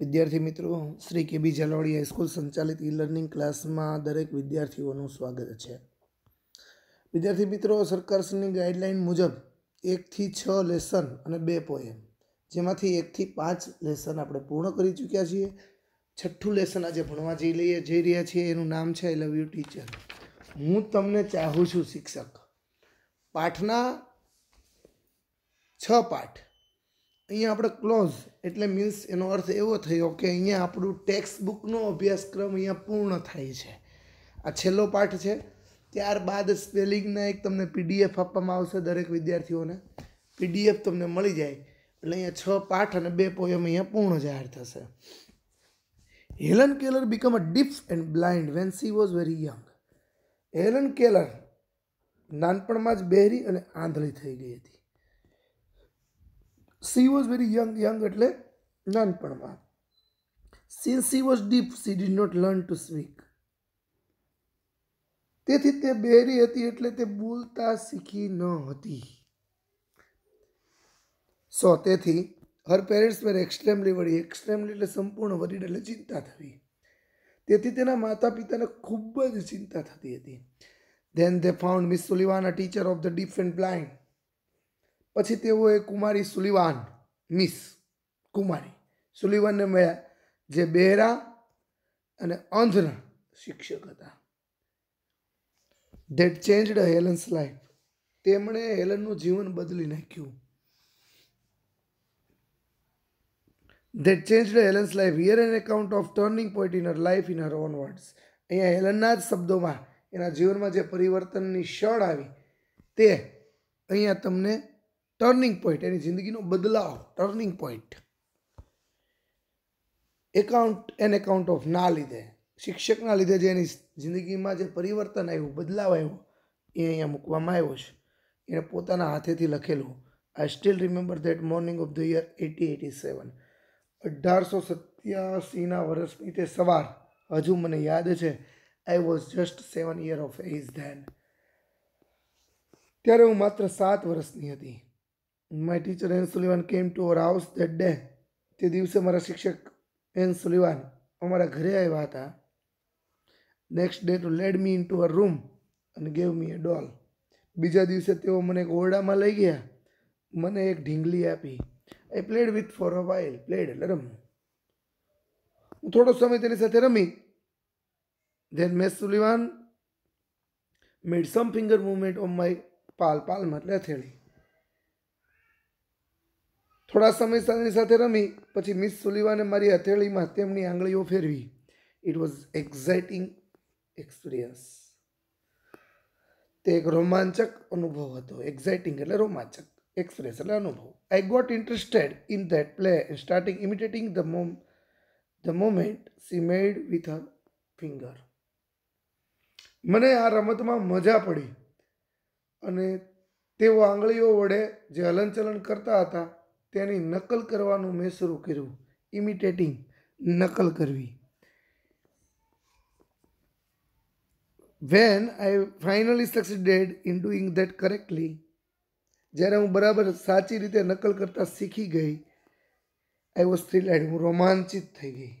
વિદ્યાર્થી મિત્રો શ્રી કેબી જલવાડી સ્કૂલ સંચાલિત ઈ લર્નિંગ ક્લાસમાં દરેક વિદ્યાર્થીઓનું સ્વાગત છે વિદ્યાર્થી મિત્રો સરકારશ્રીની ગાઈડલાઇન મુજબ એકથી છ લેસન અને બે પોએમ જેમાંથી એકથી પાંચ લેસન આપણે પૂર્ણ કરી ચૂક્યા છીએ છઠ્ઠું લેસન આજે ભણવા જઈ લઈએ જઈ રહ્યા છીએ એનું નામ છે આઈ લવ યુ ટીચર હું તમને ચાહું છું શિક્ષક પાઠના છ પાઠ અહીંયા આપણે ક્લોઝ એટલે મીન્સ એનો અર્થ એવો થયો કે અહીંયા આપણું ટેક્સ્ટ બુકનો અભ્યાસક્રમ અહીંયા પૂર્ણ થાય છે આ છેલ્લો પાઠ છે ત્યારબાદ સ્પેલિંગના એક તમને પીડીએફ આપવામાં આવશે દરેક વિદ્યાર્થીઓને પીડીએફ તમને મળી જાય એટલે અહીંયા છ પાઠ અને બે પોયમ અહીંયા પૂર્ણ જાહેર થશે Helen Keller become a deaf and blind when she was very young Helen Keller નાનપણમાં જ બહેરી અને આંધળી થઈ ગઈ હતી she was very young young એટલે નાનપણમાં since she was deaf she did not learn to speak તેથી તે બેરી હતી એટલે તે બોલતા શીખી ન હતી સો તેથી હર પેરેન્ટ્સ વેર એક્સ્ટ્રેમલી વળી એક્સ્ટ્રેમલી એટલે સંપૂર્ણ વરીડ એટલે ચિંતા થવી તેથી તેના માતા પિતાને ખૂબ જ ચિંતા થતી હતી then they found Miss Sullivan teacher of the deaf and blind પછી તેઓ એ કુમારી સુલિવાન મિસ કુમારી સુલિવાનને મળ્યા જે બહેરા અને અંધના શિક્ષક હતા ધેટ ચેન્જડ હેલન્સ લાઈફ તેમણે હેલનનું જીવન બદલી નાખ્યું that changed Helen's life here an account of turning point in her life in her own words અહીંયા હેલનના જ શબ્દોમાં એના જીવનમાં જે પરિવર્તનની ક્ષણ આવી તે અહીંયા તમને ટર્નિંગ પોઈન્ટ એની જિંદગીનો બદલાવ turning point account an account of ના લીધે શિક્ષકના લીધે જે એની જિંદગીમાં જે પરિવર્તન આવ્યું બદલાવ આવ્યો એ અહીંયા મૂકવામાં આવ્યો છે એણે પોતાના હાથેથી લખેલું I still remember that morning of the year eighty eighty seven અઢારસો સત્યાસીના વર્ષની તે સવાર હજુ મને યાદ છે I was just seven year of age then ત્યારે હું માત્ર સાત વર્ષની હતી my teacher Ann Sullivan came to our house that day તે દિવસે મારા શિક્ષક એન સુલિવાન અમારા ઘરે આવ્યા હતા next day to led me into her room અને ગેવ મી એ ડોલ બીજા દિવસે તેઓ મને એક ઓરડામાં લઈ ગયા મને એક ઢીંગલી આપી I played with for a while played એટલે રમ હું થોડો સમય તેની સાથે રમી then Miss Sullivan made some finger movement on my palm પાલમાં એટલે હથેળી થોડા સમય તેની સાથે રમી પછી મિસ સુલિવાને મારી હથેળીમાં તેમની આંગળીઓ ફેરવી ઇટ વોઝ એક્ઝાઇટિંગ એક્સપિરિયન્સ તે એક રોમાંચક અનુભવ હતો એક્ઝાઇટિંગ એટલે રોમાંચક એક્સપ્રેસ એટલે અનુભવ I got interested in that play starting imitating the mom the moment she made with her finger મને આ રમતમાં મજા પડી અને તેઓ આંગળીઓ વડે જે હલનચલન કરતા હતા તેની નકલ કરવાનું મેં શરૂ કર્યું ઇમિટેટિંગ નકલ કરવી when I finally succeeded in doing that correctly જ્યારે હું બરાબર સાચી રીતે નકલ કરતાં શીખી ગઈ આઈ વોઝ થ્રિલાઇડ હું રોમાંચિત થઈ ગઈ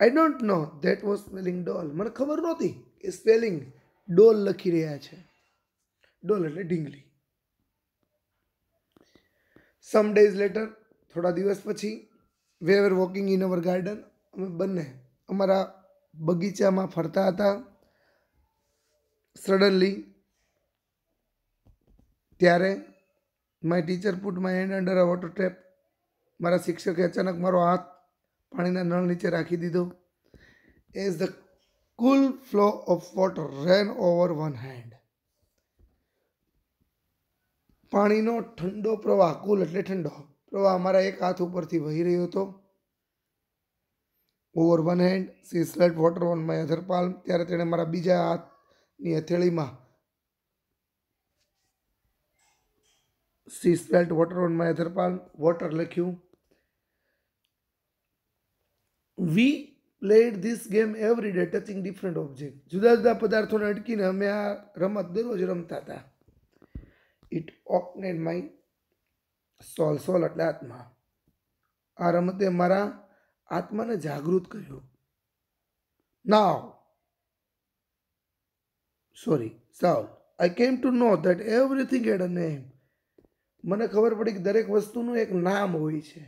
I don't know that was spelling doll મને ખબર નહોતી કે સ્પેલિંગ ડોલ લખી રહ્યા છે ડોલ એટલે ઢીંગલી સમ ડેઝ લેટર થોડા દિવસ પછી we are walking in our garden અમે બંને અમારા બગીચામાં ફરતા હતા સડનલી ત્યારે my teacher put my hand under a water tap મારા શિક્ષકે અચાનક મારો હાથ પાણીના નળ નીચે રાખી દીધો as the cool flow of water ran over one hand પાણીનો ઠંડો પ્રવાહ કુલ એટલે ઠંડો પ્રવાહ મારા એક હાથ ઉપરથી વહી રહ્યો હતો over one hand she spelt water on my other ત્યારે તેણે મારા બીજા હાથની હથેળીમાં she spelt water on my other water લખ્યું we played this game every day touching different object જુદા જુદા પદાર્થોને અટકીને અમે આ રમત દરરોજ રમતા હતા ઇટ ઓપનેડ માય સોલ સોલ એટલે આત્મા આ રમતે મારા આત્માને જાગૃત કર્યો નાવ sorry soul I came to know that everything had a name મને ખબર પડી કે દરેક વસ્તુનું એક નામ હોય છે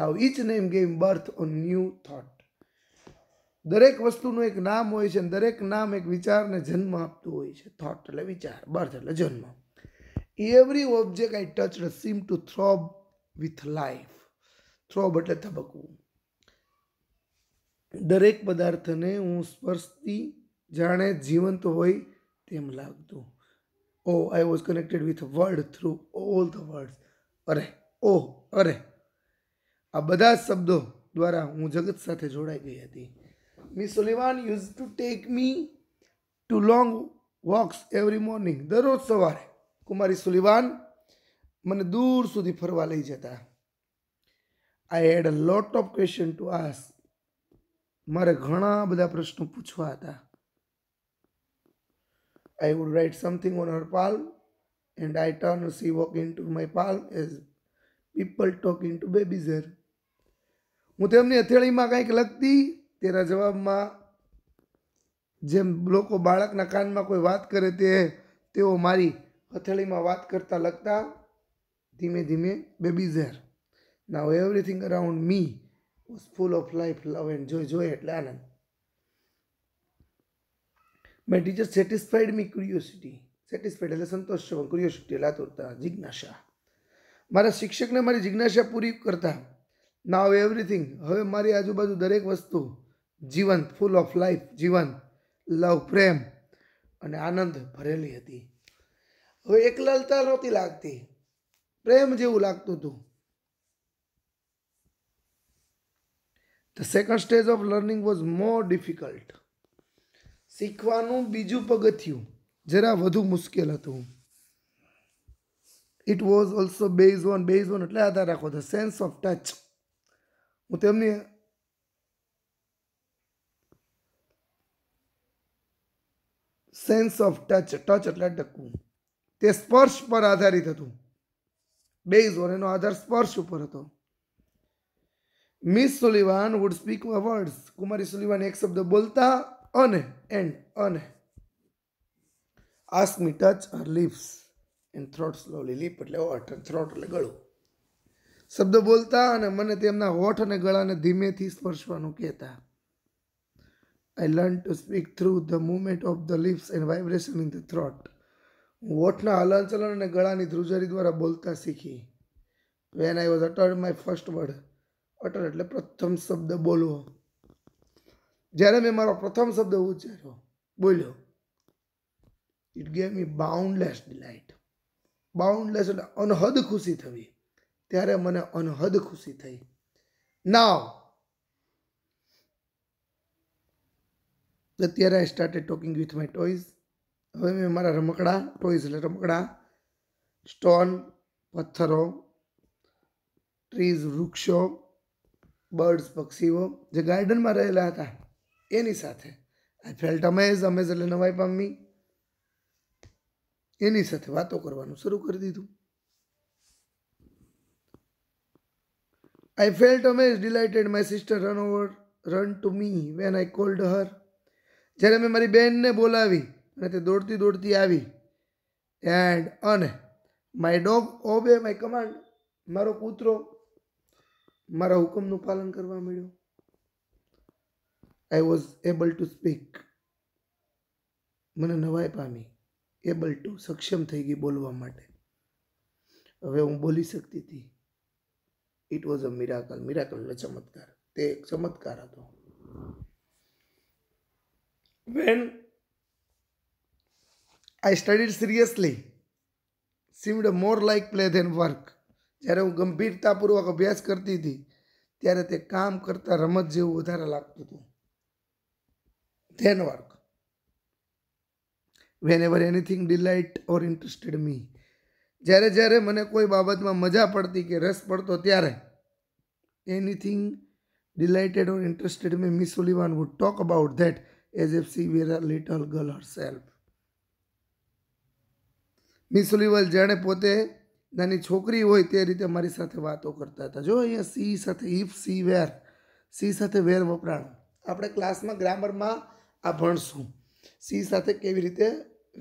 now each name gave birth on new thought દરેક વસ્તુનું એક નામ હોય છે અને દરેક નામ એક વિચારને જન્મ આપતું હોય છે થોટ એટલે વિચાર બર્થ એટલે જન્મ every object I touch seem to throb with life throb એટલે ધબકવું દરેક પદાર્થને હું સ્પર્શથી જાણે જીવંત હોય તેમ લાગતું oh I was connected with world through all the world અરે ઓ oh, અરે આ બધા શબ્દો દ્વારા હું જગત સાથે જોડાઈ ગઈ હતી Miss Sullivan use to take me to long walks every morning દરરોજ સવારે કુમારી સુલિવાન મને દૂર સુધી ફરવા લઈ જતા I had a lot of question to ask મારે ઘણા બધા પ્રશ્નો પૂછવા હતા I would write something on her palm and I turn and see walk into my palm as people talk into babies her. હું તેમની હથેળીમાં કંઈક લખતી તેના જવાબમાં જેમ લોકો બાળકના કાનમાં કોઈ વાત કરે તે તેઓ મારી હથેળીમાં વાત કરતાં લખતા ધીમે ધીમે બેબી ઝેર now everything around me was full of life love and joy જોઈએ એટલે આનંદ my teacher satisfied me curiosity satisfied એટલે સંતોષ છું ક્યુરિયોસિટી એટલે આતુરતા જિજ્ઞાસા મારા શિક્ષકને મારી જિજ્ઞાસા પૂરી કરતા નાવ એવરીથિંગ હવે મારી આજુબાજુ દરેક વસ્તુ જીવંત ફૂલ ઓફ લાઈફ જીવંત લવ પ્રેમ અને આનંદ ભરેલી હતી હવે એકલતા નહોતી લાગતી પ્રેમ જેવું લાગતું હતું the second stage of learning was more difficult શીખવાનું બીજું પગથિયું જરા વધુ મુશ્કેલ હતું it was also base on base on એટલે આધાર રાખો ધ સેન્સ ઓફ ટચ હું તેમની સેન્સ ઓફ ટચ ટચ એટલે ટકવું તે સ્પર્શ પર આધારિત હતું બેઝ ઓર એનો આધાર સ્પર્શ ઉપર હતો Miss Sullivan would speak words કુમારી સુલિવાન એક શબ્દ બોલતા અને એન્ડ અને ask me touch her lips and throat slowly lip એટલે હોઠ થ્રોટ એટલે ગળું શબ્દ બોલતા અને મને તેમના હોઠ અને ગળાને ધીમેથી સ્પર્શવાનું કહેતા I learned to speak through the movement of the lips and vibration in the throat હું હોઠના હલનચલન અને ગળાની ધ્રુજરી દ્વારા બોલતા શીખી when I was utter my first word utter એટલે પ્રથમ શબ્દ બોલવો જ્યારે મેં મારો પ્રથમ શબ્દ ઉચ્ચાર્યો બોલ્યો it gave me boundless delight boundless એટલે અનહદ ખુશી થવી ત્યારે મને અનહદ ખુશી થઈ નાવ અત્યારે I started talking with my toys હવે મેં મારા રમકડા ટોઈસ એટલે રમકડા સ્ટોન પથ્થરો ટ્રીઝ વૃક્ષો બર્ડ્સ પક્ષીઓ જે ગાર્ડનમાં રહેલા હતા એની સાથે આઈ ફેલ્ટ અમેઝ અમેઝ એટલે નવાઈ પામી એની સાથે વાતો કરવાનું શરૂ કરી દીધું I felt amaze delighted my sister run over run to me when I called her જ્યારે મેં મારી બહેનને બોલાવી અને તે દોડતી દોડતી આવી એન્ડ અને my dog obey my command મારો કૂતરો મારા હુકમનું પાલન કરવા મળ્યો I was able to speak મને નવાઈ પામી એબલ ટુ સક્ષમ થઈ ગઈ બોલવા માટે હવે હું બોલી શકતી હતી ઇટ વોઝ અ મિરાકલ મિરાકલ એટલે ચમત્કાર તે એક ચમત્કાર હતો when I studied seriously seemed more like play than work जयरे हूँ गंभीरतापूर्वक अभ्यास करती थी तरह ते काम करता रमत जारे लगत than work whenever anything delight or interested me जयरे जयरे मैंने कोई बाबत में मजा पड़ती कि रस पड़ता तरह एनीथिंग डिलाइटेड और interested me Miss Sullivan would talk about that as if she were a little girl herself Miss Oliver જાણે પોતે નાની છોકરી હોય તે રીતે મારી સાથે વાતો કરતા હતા જો અહીંયા સી સાથે ઇફ સી વેર સી સાથે વેર વપરાણું આપણે ક્લાસમાં ગ્રામરમાં આ ભણશું સી સાથે કેવી રીતે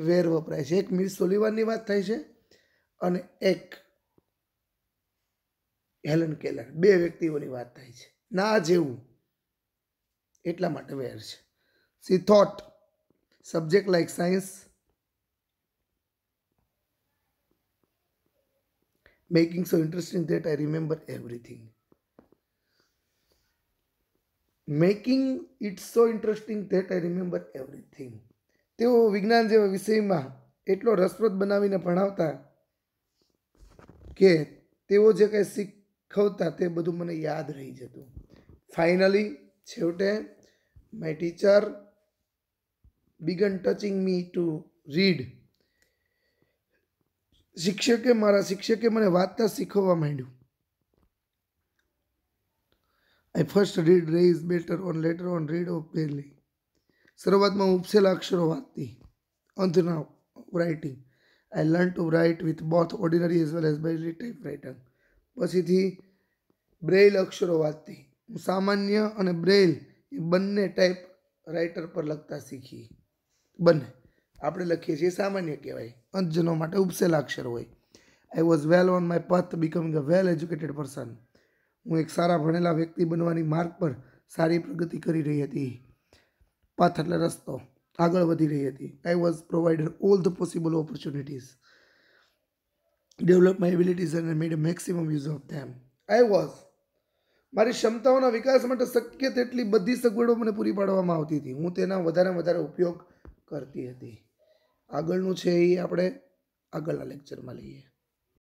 વેર વપરાય છે એક મિસ ઓલિવરની વાત થાય છે અને એક હેલન કેલર બે વ્યક્તિઓની વાત થાય છે ના જેવું એટલા માટે વેર છે she thought subject like science making so interesting that I remember everything. Making it's so interesting that I remember everything તેઓ વિજ્ઞાન જેવા વિષયમાં એટલો રસપ્રદ બનાવીને ભણાવતા કે તેઓ જે કંઈ શીખવતા તે બધું મને યાદ રહી જતું ફાઇનલી છેવટે my teacher began touching me to read શિક્ષકે મારા શિક્ષકે મને વાંચતા શીખવવા માંડ્યું I first read raise better on letter on read of પેલી શરૂઆતમાં ઉપસેલા અક્ષરો વાંચતી અંધના writing I learn to write with both ordinary as well as Braille typewriter પછીથી બ્રેઇલ અક્ષરો વાંચતી હું સામાન્ય અને બ્રેઇલ એ બંને ટાઈપ રાઇટર પર લખતા શીખી બંને આપણે લખીએ છીએ સામાન્ય કહેવાય અંજનો માટે ઉપસેલા અક્ષર હોય I was well on my path becoming a well educated person હું એક સારા ભણેલા વ્યક્તિ બનવાની માર્ગ પર સારી પ્રગતિ કરી રહી હતી પથ એટલે રસ્તો આગળ વધી રહી હતી I was provider all the possible opportunities develop my abilities and made maximum use of them I was મારી ક્ષમતાઓના વિકાસ માટે શક્ય તેટલી બધી સગવડો મને પૂરી પાડવામાં આવતી હતી હું તેના વધારે વધારે ઉપયોગ કરતી હતી આગળનું છે એ આપણે આગળના લેક્ચરમાં લઈએ